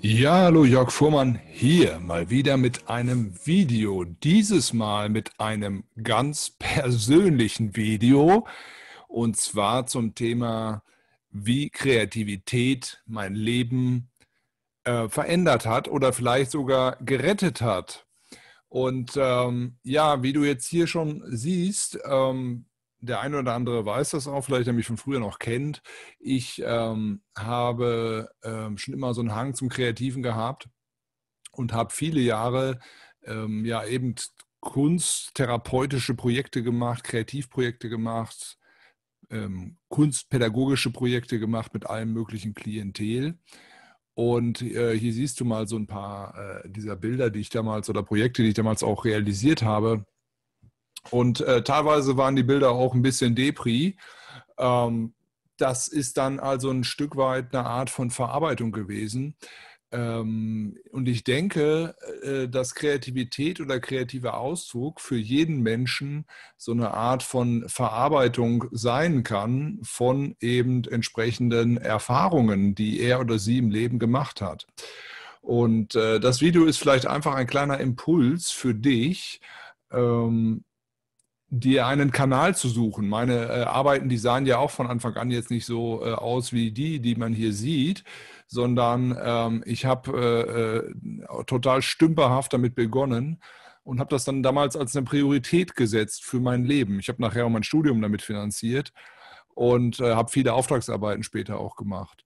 Ja, hallo Jörg Fuhrmann hier, mal wieder mit einem Video. Dieses Mal mit einem ganz persönlichen Video und zwar zum Thema, wie Kreativität mein Leben äh, verändert hat oder vielleicht sogar gerettet hat. Und ähm, ja, wie du jetzt hier schon siehst, ähm, der eine oder andere weiß das auch, vielleicht der mich von früher noch kennt. Ich ähm, habe ähm, schon immer so einen Hang zum Kreativen gehabt und habe viele Jahre ähm, ja eben kunsttherapeutische Projekte gemacht, Kreativprojekte gemacht, ähm, kunstpädagogische Projekte gemacht mit allem möglichen Klientel. Und äh, hier siehst du mal so ein paar äh, dieser Bilder, die ich damals oder Projekte, die ich damals auch realisiert habe und äh, teilweise waren die Bilder auch ein bisschen Depri. Ähm, das ist dann also ein Stück weit eine Art von Verarbeitung gewesen. Ähm, und ich denke, äh, dass Kreativität oder kreativer Ausdruck für jeden Menschen so eine Art von Verarbeitung sein kann von eben entsprechenden Erfahrungen, die er oder sie im Leben gemacht hat. Und äh, das Video ist vielleicht einfach ein kleiner Impuls für dich, ähm, dir einen Kanal zu suchen. Meine äh, Arbeiten, die sahen ja auch von Anfang an jetzt nicht so äh, aus wie die, die man hier sieht, sondern ähm, ich habe äh, äh, total stümperhaft damit begonnen und habe das dann damals als eine Priorität gesetzt für mein Leben. Ich habe nachher auch mein Studium damit finanziert und äh, habe viele Auftragsarbeiten später auch gemacht.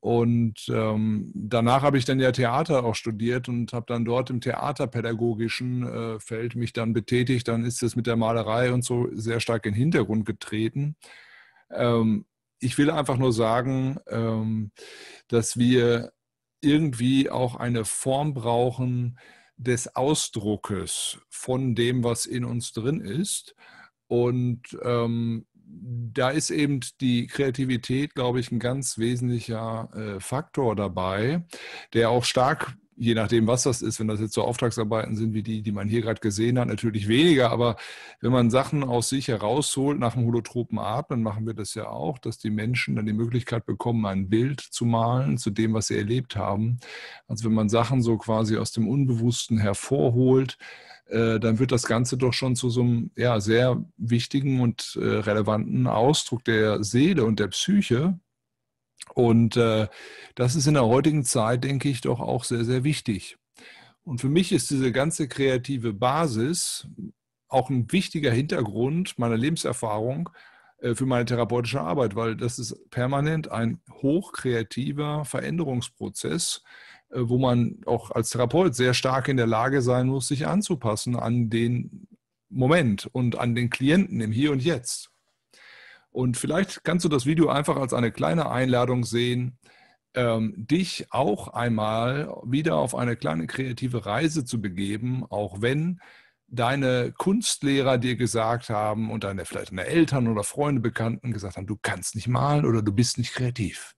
Und ähm, danach habe ich dann ja Theater auch studiert und habe dann dort im theaterpädagogischen äh, Feld mich dann betätigt. Dann ist es mit der Malerei und so sehr stark in den Hintergrund getreten. Ähm, ich will einfach nur sagen, ähm, dass wir irgendwie auch eine Form brauchen des Ausdruckes von dem, was in uns drin ist. Und ähm, da ist eben die Kreativität, glaube ich, ein ganz wesentlicher äh, Faktor dabei, der auch stark je nachdem, was das ist, wenn das jetzt so Auftragsarbeiten sind wie die, die man hier gerade gesehen hat, natürlich weniger. Aber wenn man Sachen aus sich herausholt nach dem holotropen Atmen, machen wir das ja auch, dass die Menschen dann die Möglichkeit bekommen, ein Bild zu malen zu dem, was sie erlebt haben. Also wenn man Sachen so quasi aus dem Unbewussten hervorholt, äh, dann wird das Ganze doch schon zu so einem ja, sehr wichtigen und äh, relevanten Ausdruck der Seele und der Psyche, und äh, das ist in der heutigen Zeit, denke ich, doch auch sehr, sehr wichtig. Und für mich ist diese ganze kreative Basis auch ein wichtiger Hintergrund meiner Lebenserfahrung äh, für meine therapeutische Arbeit, weil das ist permanent ein hochkreativer Veränderungsprozess, äh, wo man auch als Therapeut sehr stark in der Lage sein muss, sich anzupassen an den Moment und an den Klienten im Hier und Jetzt. Und vielleicht kannst du das Video einfach als eine kleine Einladung sehen, ähm, dich auch einmal wieder auf eine kleine kreative Reise zu begeben, auch wenn deine Kunstlehrer dir gesagt haben und deine vielleicht deine Eltern oder Freunde, Bekannten gesagt haben, du kannst nicht malen oder du bist nicht kreativ.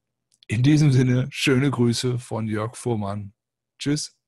In diesem Sinne, schöne Grüße von Jörg Fuhrmann. Tschüss.